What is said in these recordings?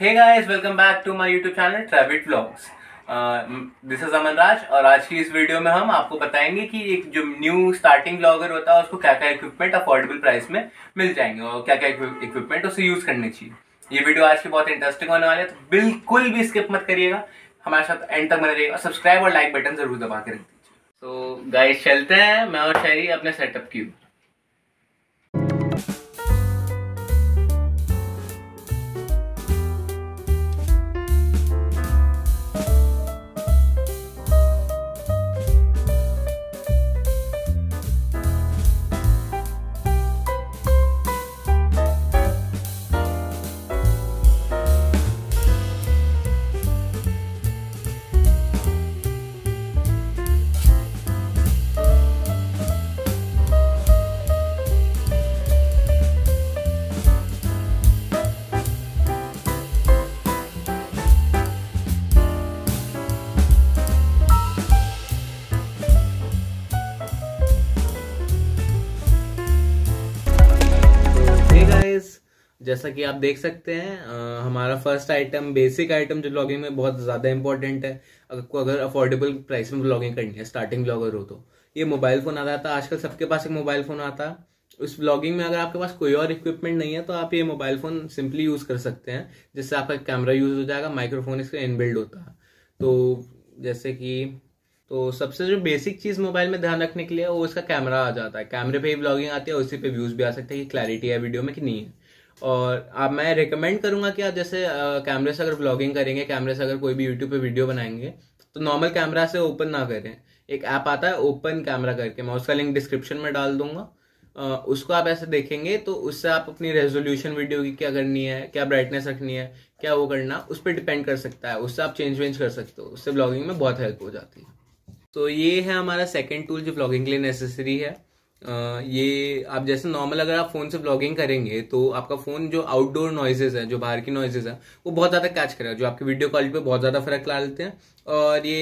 hey guys welcome back to my YouTube channel Travit vlogs this is Aman Raj और आज की इस वीडियो में हम आपको बताएंगे कि एक जो न्यू स्टार्टिंग ब्लॉगर होता है उसको क्या क्या इक्विपमेंट अफोर्डेबल प्राइस में मिल जाएंगे और क्या क्या इक्विपमेंट उसे यूज़ करने चाहिए ये वीडियो आज की बहुत इंटरेस्टिंग होने वाली है तो बिल्कुल भी स्किप मत करिएगा हमारे साथ एंड तक बने रहिएगा सब्सक्राइब और लाइक बटन जरूर दबा के रख दीजिए तो गाइस चलते हैं मैं और शायरी अपने सेटअप की जैसा कि आप देख सकते हैं आ, हमारा फर्स्ट आइटम बेसिक आइटम जो ब्लॉगिंग में बहुत ज़्यादा इंपॉर्टेंट है अगर को अगर अफोर्डेबल प्राइस में ब्लॉगिंग करनी है स्टार्टिंग ब्लॉगर हो तो ये मोबाइल फ़ोन आ जाता है तो आजकल सबके पास एक मोबाइल फ़ोन आता है उस ब्लॉगिंग में अगर आपके पास कोई और इक्विपमेंट नहीं है तो आप ये मोबाइल फ़ोन सिंपली यूज़ कर सकते हैं जिससे आपका कैमरा यूज़ हो जाएगा माइक्रोफोन इसका इनबिल्ड होता है तो जैसे कि तो सबसे जो बेसिक चीज़ मोबाइल में ध्यान रखने के लिए वो इसका कैमरा आ जाता है कैमरे पे ही ब्लॉगिंग आती है उसी पे व्यूज़ भी आ सकते हैं कि क्लैरिटी है वीडियो में कि नहीं है और आप मैं रिकमेंड करूँगा कि आप जैसे कैमरे से अगर ब्लॉगिंग करेंगे कैमरे से अगर कोई भी यूट्यूब पे वीडियो बनाएंगे तो नॉर्मल कैमरा से ओपन ना करें एक ऐप आता है ओपन कैमरा करके मैं उसका लिंक डिस्क्रिप्शन में डाल दूंगा आ, उसको आप ऐसे देखेंगे तो उससे आप अपनी रेजोल्यूशन वीडियो की क्या करनी है क्या ब्राइटनेस रखनी है क्या वो करना उस पर डिपेंड कर सकता है उससे आप चेंज वेंज कर सकते हो उससे ब्लॉगिंग में बहुत हेल्प हो जाती है तो ये है हमारा सेकेंड टूल जो ब्लॉगिंग के लिए नेसेसरी है ये आप जैसे नॉर्मल अगर आप फोन से ब्लॉगिंग करेंगे तो आपका फोन जो आउटडोर नॉइजेज है जो बाहर की नॉइजेज है वो बहुत ज्यादा कैच करेगा जो आपकी वीडियो क्वालिटी पे बहुत ज्यादा फर्क ला लेते हैं और ये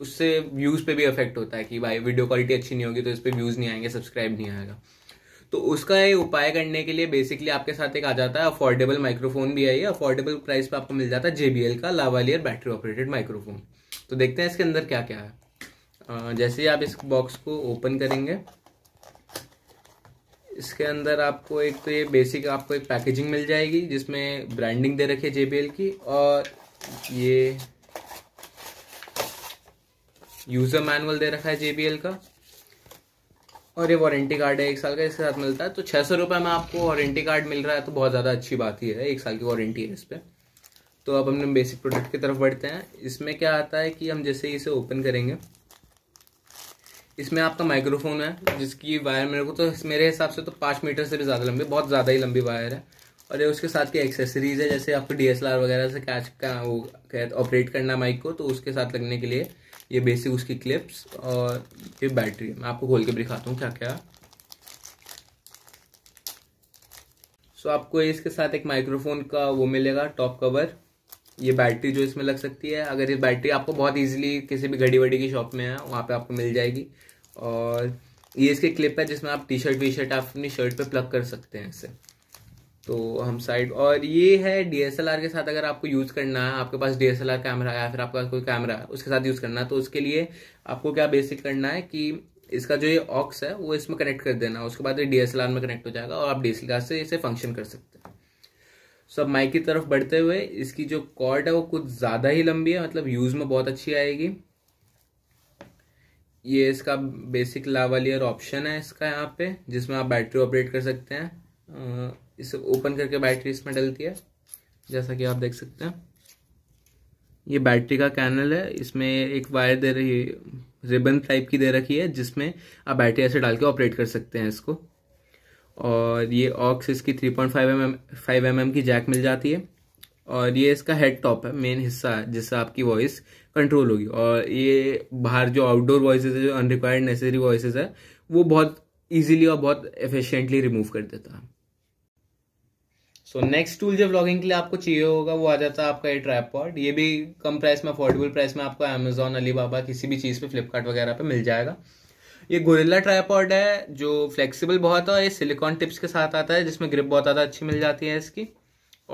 उससे व्यूज पे भी इफेक्ट होता है कि भाई वीडियो क्वालिटी अच्छी नहीं होगी तो इस पर व्यूज नहीं आएंगे सब्सक्राइब नहीं आएगा तो उसका ये उपाय करने के लिए बेसिकली आपके साथ एक आ जाता है अफोर्डेबल माइक्रोफोन भी आई है अफोर्डेबल प्राइस पे आपको मिल जाता है जेबीएल का लावालियर बैटरी ऑपरेटेड माइक्रोफोन तो देखते हैं इसके अंदर क्या क्या है जैसे ही आप इस बॉक्स को ओपन करेंगे इसके अंदर आपको एक तो ये बेसिक आपको एक पैकेजिंग मिल जाएगी जिसमें ब्रांडिंग दे रखी है जेबीएल की और ये यूज़र मैनुअल दे रखा है जेबीएल का और ये वारंटी कार्ड है एक साल का इसके साथ मिलता है तो छः सौ रुपये में आपको वारंटी कार्ड मिल रहा है तो बहुत ज़्यादा अच्छी बात ही है एक साल की वारंटी है इस पर तो अब हम बेसिक प्रोडक्ट की तरफ बढ़ते हैं इसमें क्या आता है कि हम जैसे इसे ओपन करेंगे इसमें आपका माइक्रोफोन है जिसकी वायर मेरे को तो मेरे हिसाब से तो पाँच मीटर से भी ज़्यादा लंबी बहुत ज़्यादा ही लंबी वायर है और ये उसके साथ की एक्सेसरीज है जैसे आपको डी वगैरह से कैच का वो ऑपरेट करना माइक को तो उसके साथ लगने के लिए ये बेसिक उसकी क्लिप्स और ये बैटरी मैं आपको खोल के भी दिखाता हूँ क्या क्या सो so, आपको इसके साथ एक माइक्रोफोन का वो मिलेगा टॉप कवर ये बैटरी जो इसमें लग सकती है अगर ये बैटरी आपको बहुत इजीली किसी भी घड़ी वड़ी की शॉप में है वहाँ पे आपको मिल जाएगी और ये इसके क्लिप है जिसमें आप टी शर्ट वी शर्ट आप अपनी शर्ट पे प्लग कर सकते हैं इससे तो हम साइड और ये है डीएसएलआर के साथ अगर आपको यूज़ करना है आपके पास डीएसएलआर कैमरा है या फिर आपके पास कोई कैमरा है उसके साथ यूज़ करना है तो उसके लिए आपको क्या बेसिक करना है कि इसका जो ये ऑक्स है वो इसमें कनेक्ट कर देना उसके बाद ये डी में कनेक्ट हो जाएगा और आप डी से इसे फंक्शन कर सकते हैं सब माइक की तरफ बढ़ते हुए इसकी जो कॉर्ड है वो कुछ ज़्यादा ही लंबी है मतलब यूज़ में बहुत अच्छी आएगी ये इसका बेसिक लावालियर ऑप्शन है इसका यहाँ पे जिसमें आप बैटरी ऑपरेट कर सकते हैं इसे ओपन करके बैटरी इसमें डलती है जैसा कि आप देख सकते हैं ये बैटरी का कैनल है इसमें एक वायर दे रही है रिबन टाइप की दे रखी है जिसमें आप बैटरी ऐसे डाल के ऑपरेट कर सकते हैं इसको और ये ऑक्स इसकी three point five M M five M M की जैक मिल जाती है और ये इसका हेड टॉप है मेन हिस्सा जिससे आपकी वॉइस कंट्रोल होगी और ये बाहर जो आउटडोर वॉइस है जो अनरिक्वायर्ड नेसेसरी वॉइस है वो बहुत ईजिली और बहुत एफिशिएंटली रिमूव कर देता है सो नेक्स्ट टूल जो ब्लॉगिंग के लिए आपको चाहिए होगा वो आ जाता है आपका ये ट्रैपॉड ये भी कम प्राइस में अफोर्डेबल प्राइस में आपको अमेजोन बाबा किसी भी चीज़ पे फ्लिपकार्ट वगैरह पे मिल जाएगा ये गोरिल्ला ट्राईपॉड है जो फ्लेक्सिबल बहुत है और ये सिलिकॉन टिप्स के साथ आता है जिसमें ग्रिप बहुत ज़्यादा अच्छी मिल जाती है इसकी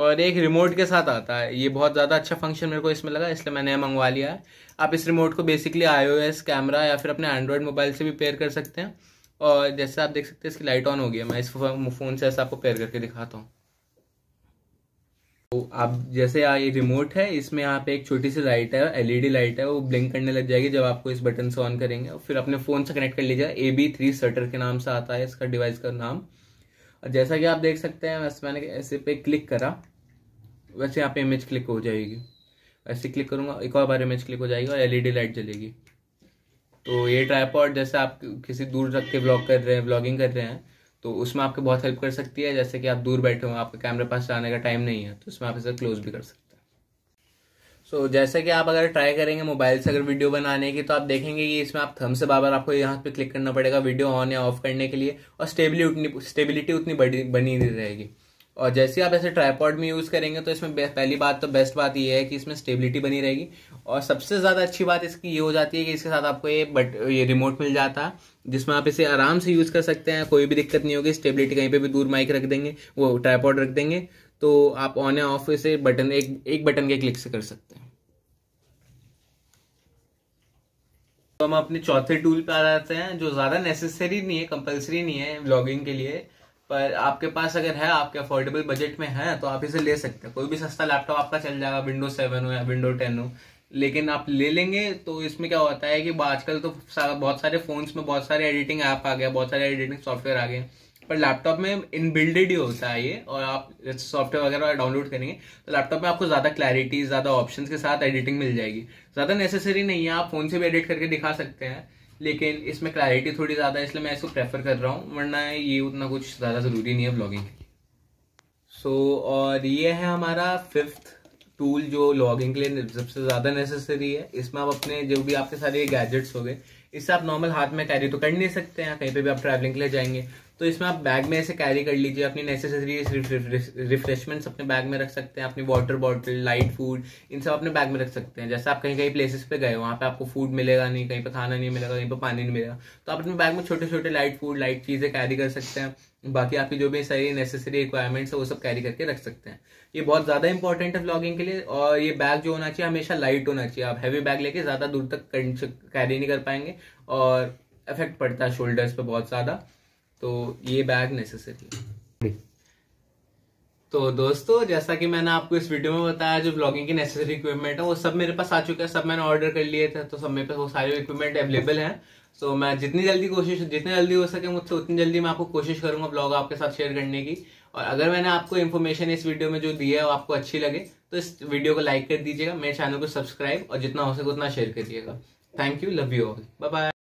और एक रिमोट के साथ आता है ये बहुत ज़्यादा अच्छा फंक्शन मेरे को इसमें लगा इसलिए मैंने मंगवा लिया है आप इस रिमोट को बेसिकली आईओएस कैमरा या फिर अपने एंड्रॉयड मोबाइल से भी पेयर कर सकते हैं और जैसे आप देख सकते हैं इसकी लाइट ऑन हो गया मैं इस फ़ोन से ऐसा आपको पेयर करके दिखाता हूँ तो आप जैसे ये रिमोट है इसमें यहाँ पे एक छोटी सी लाइट है एलईडी लाइट e है वो ब्लिंक करने लग जाएगी जब आपको इस बटन से ऑन करेंगे और फिर अपने फ़ोन से कनेक्ट कर लीजिएगा ए बी थ्री सटर के नाम से आता है इसका डिवाइस का नाम और जैसा कि आप देख सकते हैं वैसे मैंने ऐसे पे क्लिक करा वैसे यहाँ पे इमेज क्लिक हो जाएगी ऐसे क्लिक करूंगा एक और बार इमेज क्लिक हो जाएगी और एलईडी लाइट e जलेगी तो ये ट्राईपॉड जैसे आप किसी दूर रख के ब्लॉग कर रहे हैं ब्लॉगिंग कर रहे हैं तो उसमें आपके बहुत हेल्प कर सकती है जैसे कि आप दूर बैठे हो आपके कैमरे पास आने का टाइम नहीं है तो उसमें आप इसे क्लोज भी कर सकते हैं सो so, जैसे कि आप अगर ट्राई करेंगे मोबाइल से अगर वीडियो बनाने की तो आप देखेंगे कि इसमें आप थम से बार आपको यहाँ पे क्लिक करना पड़ेगा वीडियो ऑन या ऑफ करने के लिए और स्टेबिलिटी उतनी स्टेबिलिटी उतनी बनी नहीं रहेगी और जैसे आप ऐसे ट्राईपॉड में यूज़ करेंगे तो इसमें पहली बात तो बेस्ट बात यह है कि इसमें स्टेबिलिटी बनी रहेगी और सबसे ज़्यादा अच्छी बात इसकी ये हो जाती है कि इसके साथ आपको ये बट ये रिमोट मिल जाता है जिसमें आप इसे आराम से यूज़ कर सकते हैं कोई भी दिक्कत नहीं होगी स्टेबिलिटी कहीं पे भी दूर माइक रख देंगे वो ट्राईपॉड रख देंगे तो आप ऑन या ऑफ इसे बटन एक एक बटन के क्लिक से कर सकते हैं तो हम अपने चौथे टूल पे आ जाते हैं जो ज़्यादा नेसेसरी नहीं है कंपलसरी नहीं है ब्लॉगिंग के लिए पर आपके पास अगर है आपके अफोर्डेबल बजट में है तो आप इसे ले सकते हैं कोई भी सस्ता लैपटॉप आपका चल जाएगा विंडो सेवन हो या विंडो टेन हो लेकिन आप ले लेंगे तो इसमें क्या होता है कि आजकल तो बहुत सारे फोन्स में बहुत सारे एडिटिंग ऐप आ गया बहुत सारे एडिटिंग सॉफ्टवेयर आ गए पर लैपटॉप में इनबिल्डेड ही होता है ये और आप सॉफ्टवेयर वगैरह डाउनलोड करेंगे तो लैपटॉप में आपको ज़्यादा क्लैरिटी ज़्यादा ऑप्शन के साथ एडिटिंग मिल जाएगी ज़्यादा नेसेसरी नहीं है आप फ़ोन से भी एडिट करके दिखा सकते हैं लेकिन इसमें क्लैरिटी थोड़ी ज़्यादा है इसलिए मैं इसको प्रेफर कर रहा हूँ वरना ये उतना कुछ ज़्यादा ज़रूरी नहीं है ब्लॉगिंग सो so, और ये है हमारा फिफ्थ टूल जो लॉगिंग के लिए सबसे ज़्यादा नेसेसरी है इसमें आप अपने जो भी आपके सारे गैजेट्स हो गए इससे आप नॉर्मल हाथ में कैरी तो कर नहीं सकते हैं कहीं पे भी आप ट्रैवलिंग के लिए जाएंगे तो इसमें आप बैग में ऐसे कैरी कर लीजिए अपनी नेसेसरी रिफ्रेशमेंट्स अपने बैग में रख सकते हैं अपनी वाटर बॉटल लाइट फूड इन सब अपने बैग में रख सकते हैं जैसे आप कहीं कहीं प्लेसेस पे गए वहाँ पे आपको फूड मिलेगा नहीं कहीं पे खाना नहीं मिलेगा कहीं पे पानी नहीं मिलेगा तो आप अपने बैग में छोटे छोटे लाइट फूड लाइट चीज़ें कैरी कर सकते हैं बाकी आपकी जो भी सारी नेसेसरी रिक्वायरमेंट्स है वो सब कैरी करके रख सकते हैं ये बहुत ज़्यादा इंपॉर्टेंट है ब्लॉगिंग के लिए और ये बैग जो होना चाहिए हमेशा लाइट होना चाहिए आप हैवी बैग लेके ज़्यादा दूर तक कैरी नहीं कर पाएंगे और इफेक्ट पड़ता है शोल्डर्स पर बहुत ज़्यादा तो ये बैग नेसेसरी है तो दोस्तों जैसा कि मैंने आपको इस वीडियो में बताया जो ब्लॉगिंग की नेसेसरी इक्विपमेंट है वो सब मेरे पास आ चुका है सब मैंने ऑर्डर कर लिए थे तो सब मेरे पास वो सारे इक्विपमेंट अवेलेबल हैं सो so, मैं जितनी जल्दी कोशिश जितनी जल्दी हो सके मुझसे उतनी जल्दी मैं आपको कोशिश करूंगा ब्लॉग आपके साथ शेयर करने की और अगर मैंने आपको इन्फॉर्मेशन इस वीडियो में जो दी है वो आपको अच्छी लगे तो इस वीडियो को लाइक कर दीजिएगा मेरे चैनल को सब्सक्राइब और जितना हो सके उतना शेयर करिएगा thank you love you all bye